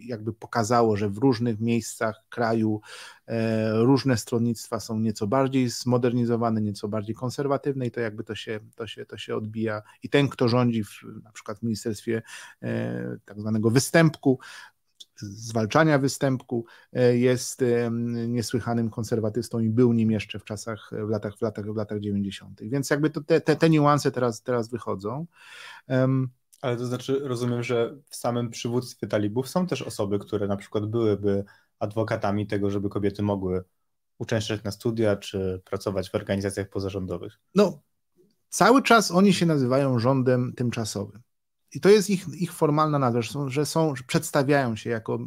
jakby pokazało, że w różnych miejscach kraju e, różne stronnictwa są nieco bardziej zmodernizowane, nieco bardziej konserwatywne i to jakby to się, to się, to się odbija. I ten, kto rządzi w, na przykład w Ministerstwie e, tak zwanego występku, zwalczania występku, e, jest niesłychanym konserwatystą i był nim jeszcze w czasach, w latach, w latach, w latach 90. Więc jakby to, te, te, te niuanse teraz, teraz wychodzą. ale to znaczy, rozumiem, że w samym przywództwie talibów są też osoby, które na przykład byłyby adwokatami tego, żeby kobiety mogły uczęszczać na studia czy pracować w organizacjach pozarządowych. No, cały czas oni się nazywają rządem tymczasowym. I to jest ich, ich formalna nazwa, że są, że są, że przedstawiają się jako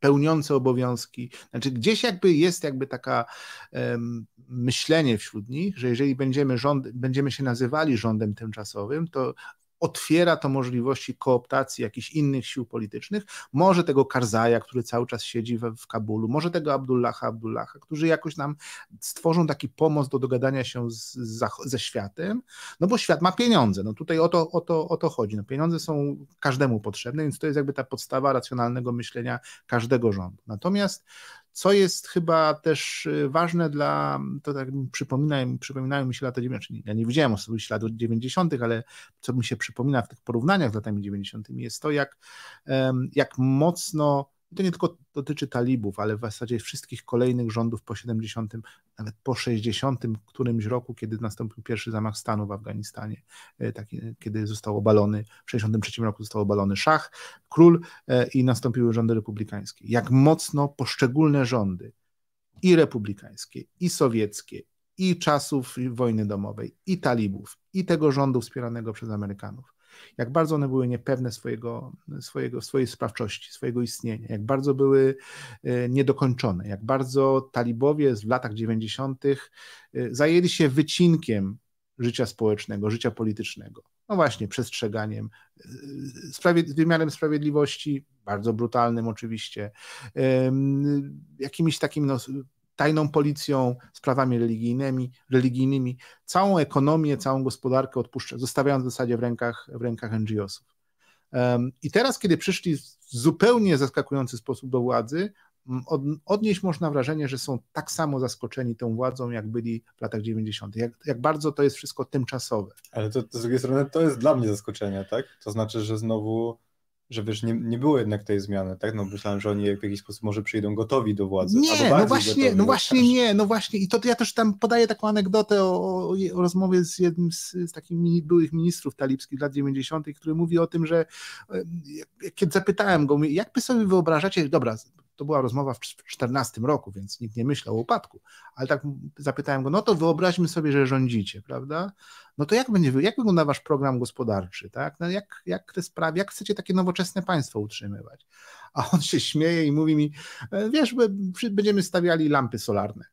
pełniące obowiązki. Znaczy, gdzieś jakby jest jakby taka um, myślenie wśród nich, że jeżeli będziemy, rząd, będziemy się nazywali rządem tymczasowym, to otwiera to możliwości kooptacji jakichś innych sił politycznych, może tego Karzaja, który cały czas siedzi w, w Kabulu, może tego Abdullaha Abdullaha, którzy jakoś nam stworzą taki pomoc do dogadania się z, z, ze światem, no bo świat ma pieniądze, no tutaj o to, o, to, o to chodzi, no pieniądze są każdemu potrzebne, więc to jest jakby ta podstawa racjonalnego myślenia każdego rządu. Natomiast co jest chyba też y, ważne dla, to tak przypominają, przypominają mi się lata 90. Ja nie widziałem osobiście lat 90., ale co mi się przypomina w tych porównaniach z latami 90. jest to, jak, jak mocno i to nie tylko dotyczy talibów, ale w zasadzie wszystkich kolejnych rządów po 70, nawet po 60 którymś roku, kiedy nastąpił pierwszy zamach stanu w Afganistanie, e, taki, e, kiedy został obalony, w 63 roku został obalony szach, król e, i nastąpiły rządy republikańskie. Jak mocno poszczególne rządy i republikańskie, i sowieckie, i czasów wojny domowej, i talibów, i tego rządu wspieranego przez Amerykanów jak bardzo one były niepewne swojego, swojego, swojej sprawczości, swojego istnienia, jak bardzo były e, niedokończone, jak bardzo talibowie w latach 90. E, zajęli się wycinkiem życia społecznego, życia politycznego. No właśnie, przestrzeganiem, e, sprawiedli wymiarem sprawiedliwości, bardzo brutalnym oczywiście, jakimiś takimi no, tajną policją, sprawami religijnymi, religijnymi, całą ekonomię, całą gospodarkę odpuszcza, zostawiając w zasadzie w rękach, w rękach NGO-sów. I teraz, kiedy przyszli w zupełnie zaskakujący sposób do władzy, od, odnieść można wrażenie, że są tak samo zaskoczeni tą władzą, jak byli w latach 90. Jak, jak bardzo to jest wszystko tymczasowe. Ale to, to z drugiej strony to jest dla mnie zaskoczenie, tak? To znaczy, że znowu że wiesz, nie, nie było jednak tej zmiany, tak? No myślałem, że oni w jakiś sposób może przyjdą gotowi do władzy. Nie, no właśnie, gotowi, no właśnie nie, no właśnie i to ja też tam podaję taką anegdotę o, o, rozmowie z jednym z, z takich mini, byłych ministrów talibskich lat 90., który mówi o tym, że kiedy zapytałem go, jak by sobie wyobrażacie, dobra, to była rozmowa w 2014 roku, więc nikt nie myślał o upadku, ale tak zapytałem go, no to wyobraźmy sobie, że rządzicie, prawda? No to jak będzie, jak wygląda wasz program gospodarczy, tak? No jak, jak te sprawy, jak chcecie takie nowoczesne państwo utrzymywać? A on się śmieje i mówi mi, e, wiesz, będziemy stawiali lampy solarne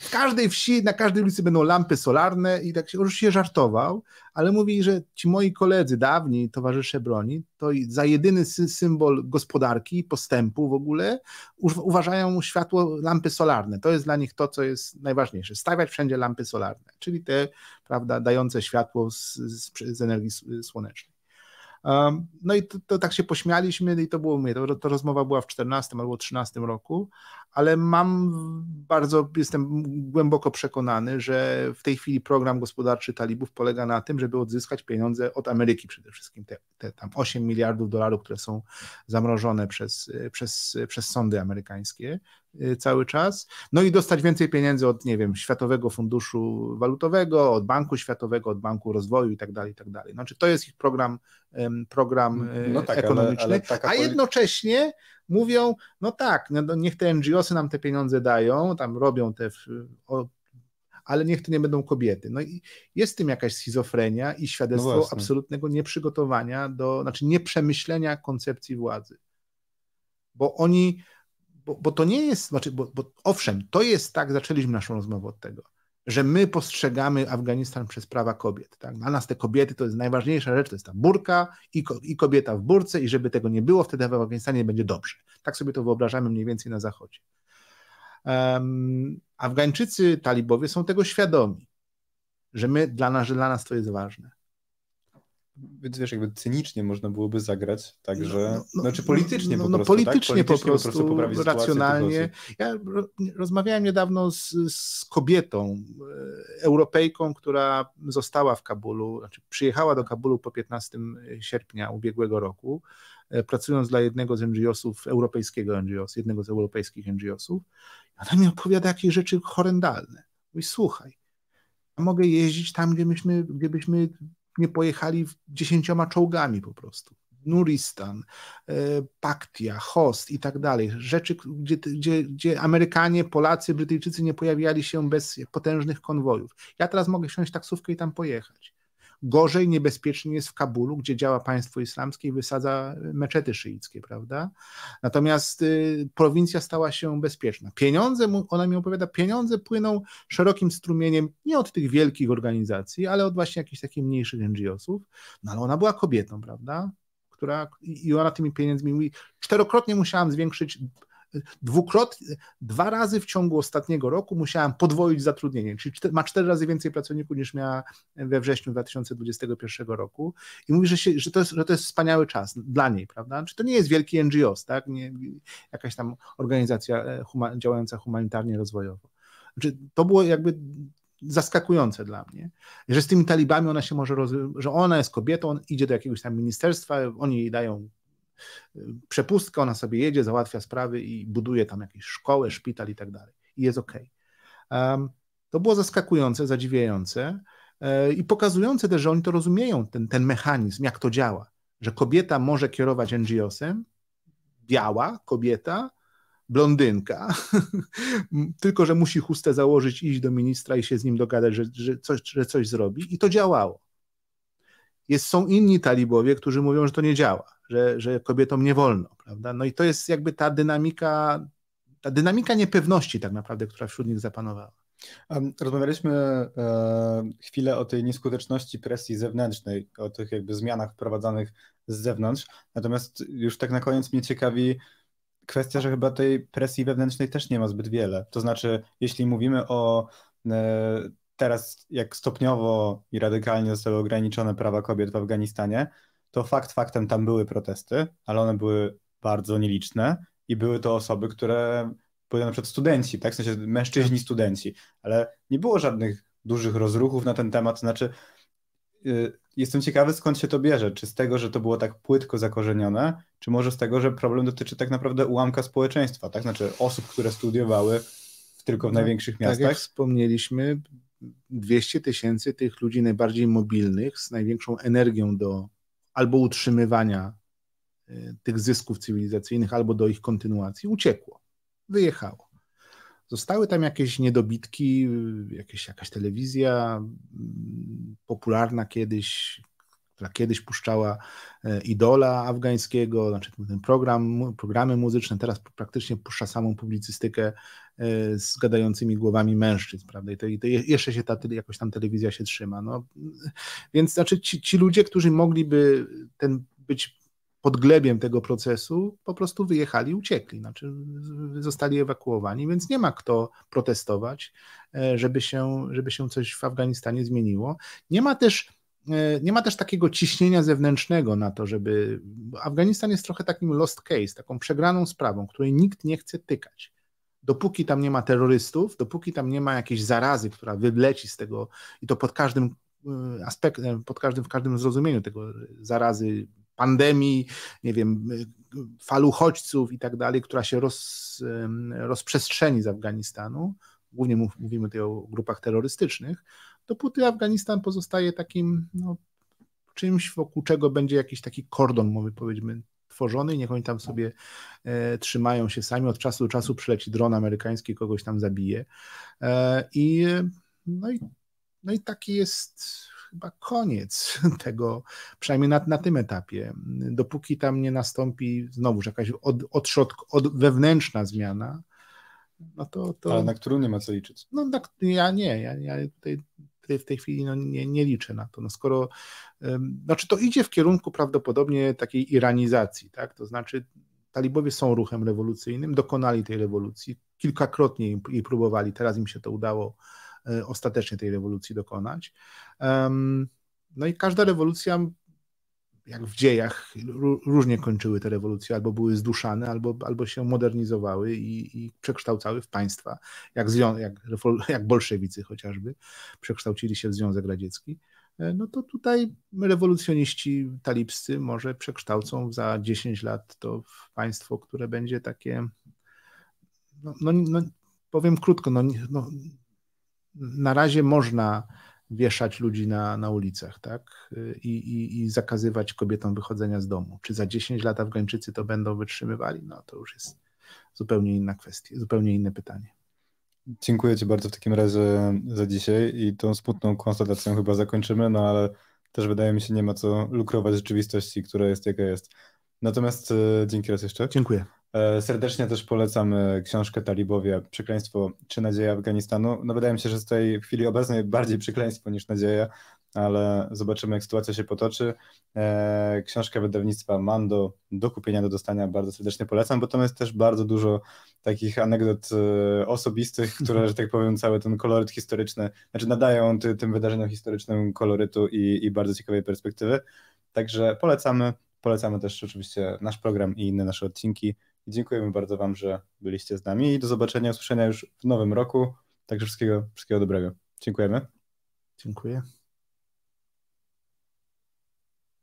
w każdej wsi, na każdej ulicy będą lampy solarne i tak się, już się żartował, ale mówi, że ci moi koledzy, dawni towarzysze broni, to za jedyny symbol gospodarki, postępu w ogóle, uważają światło lampy solarne. To jest dla nich to, co jest najważniejsze. Stawiać wszędzie lampy solarne, czyli te, prawda, dające światło z, z, z energii słonecznej. No i to, to tak się pośmialiśmy no i to było mnie. To, to rozmowa była w 14 albo 13 roku, ale mam bardzo, jestem głęboko przekonany, że w tej chwili program gospodarczy talibów polega na tym, żeby odzyskać pieniądze od Ameryki przede wszystkim, te, te tam 8 miliardów dolarów, które są zamrożone przez, przez, przez sądy amerykańskie, Y, cały czas. No i dostać więcej pieniędzy od, nie wiem, Światowego Funduszu Walutowego, od Banku Światowego, od Banku Rozwoju i tak dalej, i tak dalej. Znaczy to jest ich program, program no e, tak, ekonomiczny, ale, ale a jednocześnie mówią, no tak, no, no niech te NGOsy nam te pieniądze dają, tam robią te ale niech to nie będą kobiety. No i jest w tym jakaś schizofrenia i świadectwo no absolutnego nieprzygotowania do, znaczy nieprzemyślenia koncepcji władzy. Bo oni bo, bo to nie jest, znaczy, bo, bo owszem, to jest tak, zaczęliśmy naszą rozmowę od tego, że my postrzegamy Afganistan przez prawa kobiet. Tak? Dla nas te kobiety to jest najważniejsza rzecz, to jest ta burka i, ko i kobieta w burce i żeby tego nie było, wtedy w Afganistanie będzie dobrze. Tak sobie to wyobrażamy mniej więcej na Zachodzie. Um, Afgańczycy, talibowie są tego świadomi, że my, dla nas, że dla nas to jest ważne więc wiesz, jakby cynicznie można byłoby zagrać, także, no, no, no znaczy no, politycznie no, po no, prostu, politycznie, tak? politycznie po prostu, po prostu racjonalnie. Ja rozmawiałem niedawno z, z, kobietą, e, Europejką, która została w Kabulu, znaczy przyjechała do Kabulu po 15 sierpnia ubiegłego roku, e, pracując dla jednego z NGO-sów, europejskiego NGO-s, jednego z europejskich NGO-sów. Ona mi opowiada jakieś rzeczy horrendalne. Mówi, słuchaj, ja mogę jeździć tam, gdzie gdzie byśmy nie pojechali dziesięcioma czołgami po prostu. Nuristan, e, Paktia, Host i tak dalej. Rzeczy, gdzie, gdzie, gdzie Amerykanie, Polacy, Brytyjczycy nie pojawiali się bez potężnych konwojów. Ja teraz mogę wsiąść taksówkę i tam pojechać. Gorzej, niebezpiecznie jest w Kabulu, gdzie działa państwo islamskie i wysadza meczety szyickie, prawda? Natomiast y, prowincja stała się bezpieczna. Pieniądze, ona mi opowiada, pieniądze płyną szerokim strumieniem nie od tych wielkich organizacji, ale od właśnie jakichś takich mniejszych NGO-sów. No ale ona była kobietą, prawda? Która, I ona tymi pieniędzmi mówi, czterokrotnie musiałam zwiększyć dwukrotnie, dwa razy w ciągu ostatniego roku musiałam podwoić zatrudnienie, czyli ma cztery razy więcej pracowników niż miała we wrześniu 2021 roku i mówi, że, się, że, to, jest, że to jest wspaniały czas dla niej, prawda? Czy znaczy, to nie jest wielki NGOs, tak? Nie, jakaś tam organizacja e, huma, działająca humanitarnie, rozwojowo. Znaczy, to było jakby zaskakujące dla mnie, że z tymi talibami ona się może, roz... że ona jest kobietą, on idzie do jakiegoś tam ministerstwa, oni jej dają przepustkę, ona sobie jedzie, załatwia sprawy i buduje tam jakieś szkołę, szpital i tak dalej. I jest ok. Um, to było zaskakujące, zadziwiające e, i pokazujące też, że oni to rozumieją, ten, ten mechanizm, jak to działa, że kobieta może kierować NGO-sem, biała kobieta, blondynka, tylko że musi chustę założyć, iść do ministra i się z nim dogadać, że, że, coś, że coś zrobi i to działało. Jest, są inni talibowie, którzy mówią, że to nie działa, że, że kobietom nie wolno, prawda? No i to jest jakby ta dynamika, ta dynamika niepewności tak naprawdę, która wśród nich zapanowała. Rozmawialiśmy e, chwilę o tej nieskuteczności presji zewnętrznej, o tych jakby zmianach wprowadzanych z zewnątrz. Natomiast już tak na koniec mnie ciekawi kwestia, że chyba tej presji wewnętrznej też nie ma zbyt wiele. To znaczy, jeśli mówimy o e, teraz, jak stopniowo i radykalnie zostały ograniczone prawa kobiet w Afganistanie, to fakt faktem tam były protesty, ale one były bardzo nieliczne i były to osoby, które były na przykład studenci, tak? W sensie mężczyźni tak. studenci, ale nie było żadnych dużych rozruchów na ten temat, znaczy y, jestem ciekawy skąd się to bierze, czy z tego, że to było tak płytko zakorzenione, czy może z tego, że problem dotyczy tak naprawdę ułamka społeczeństwa, tak? Znaczy osób, które studiowały tylko w tak, największych miastach. Tak jak wspomnieliśmy, 200 tysięcy tych ludzi najbardziej mobilnych, z największą energią do albo utrzymywania e, tych zysków cywilizacyjnych, albo do ich kontynuacji, uciekło, wyjechało. Zostały tam jakieś niedobitki, jakieś, jakaś telewizja mm, popularna kiedyś, która kiedyś puszczała e, idola afgańskiego, znaczy ten program, programy muzyczne, teraz praktycznie puszcza samą publicystykę E, z gadającymi głowami mężczyzn, prawda? I to, i to jeszcze się ta jakoś tam telewizja się trzyma. No. Więc znaczy ci, ci ludzie, którzy mogliby ten być podglebiem tego procesu, po prostu wyjechali, uciekli, znaczy zostali ewakuowani, więc nie ma kto protestować, e, żeby się, żeby się coś w Afganistanie zmieniło. Nie ma też e, nie ma też takiego ciśnienia zewnętrznego na to, żeby. Afganistan jest trochę takim lost case, taką przegraną sprawą, której nikt nie chce tykać dopóki tam nie ma terrorystów, dopóki tam nie ma jakiejś zarazy, która wyleci z tego i to pod każdym y, aspektem, y, pod każdym, w każdym zrozumieniu tego y, zarazy, pandemii, nie wiem, fal uchodźców i tak dalej, która się roz, rozprzestrzeni z Afganistanu, głównie mówimy tutaj o grupach terrorystycznych, dopóty Afganistan pozostaje takim no, czymś, wokół czego będzie jakiś taki kordon, mówię, powiedzmy, tworzony i niech oni tam sobie e, trzymają się sami. Od czasu do czasu przyleci dron amerykański, kogoś tam zabije. E, i, no i, no i taki jest chyba koniec tego, przynajmniej na, na tym etapie. Dopóki tam nie nastąpi znowu jakaś od, odszod, od wewnętrzna zmiana, no to, to... Ale na którą nie ma co liczyć. No ja nie, ja, ja tutaj tej, w tej chwili no, nie, nie liczę na to. No skoro, znaczy to idzie w kierunku prawdopodobnie takiej iranizacji, tak? To znaczy talibowie są ruchem rewolucyjnym, dokonali tej rewolucji, kilkakrotnie jej próbowali, teraz im się to udało e, ostatecznie tej rewolucji dokonać. No i każda rewolucja jak w dziejach, różnie kończyły te rewolucje, albo były zduszane, albo, albo się modernizowały i, i przekształcały w państwa, jak, jak, jak bolszewicy chociażby przekształcili się w Związek Radziecki. E, no to tutaj rewolucjoniści talibscy może przekształcą za 10 lat to w państwo, które będzie takie, no, no, no powiem krótko, no, no na razie można wieszać ludzi na, na ulicach, tak? I, i, I zakazywać kobietom wychodzenia z domu. Czy za 10 lat Afgańczycy to będą wytrzymywali? No to już jest zupełnie inna kwestia, zupełnie inne pytanie. Dziękuję Ci bardzo w takim razie za dzisiaj i tą smutną konstatacją chyba zakończymy, no ale też wydaje mi się nie ma co lukrować rzeczywistości, która jest jaka jest. Natomiast e, dzięki raz jeszcze. Dziękuję. E, serdecznie też polecamy e, książkę Talibowie Przekleństwo czy Nadzieja Afganistanu. No wydaje mi się, że z tej chwili obecnej bardziej przekleństwo niż nadzieja, ale zobaczymy jak sytuacja się potoczy. E, Książka wydawnictwa Mando do kupienia, do dostania bardzo serdecznie polecam, bo tam jest też bardzo dużo takich anegdot osobistych, mhm. które, że tak powiem, cały ten koloryt historyczny, znaczy nadają ty, tym wydarzeniom historycznym kolorytu i, i bardzo ciekawej perspektywy. Także polecamy. Polecamy też oczywiście nasz program i inne nasze odcinki. I dziękujemy bardzo Wam, że byliście z nami i do zobaczenia, usłyszenia już w nowym roku. Także wszystkiego, wszystkiego dobrego. Dziękujemy. Dziękuję.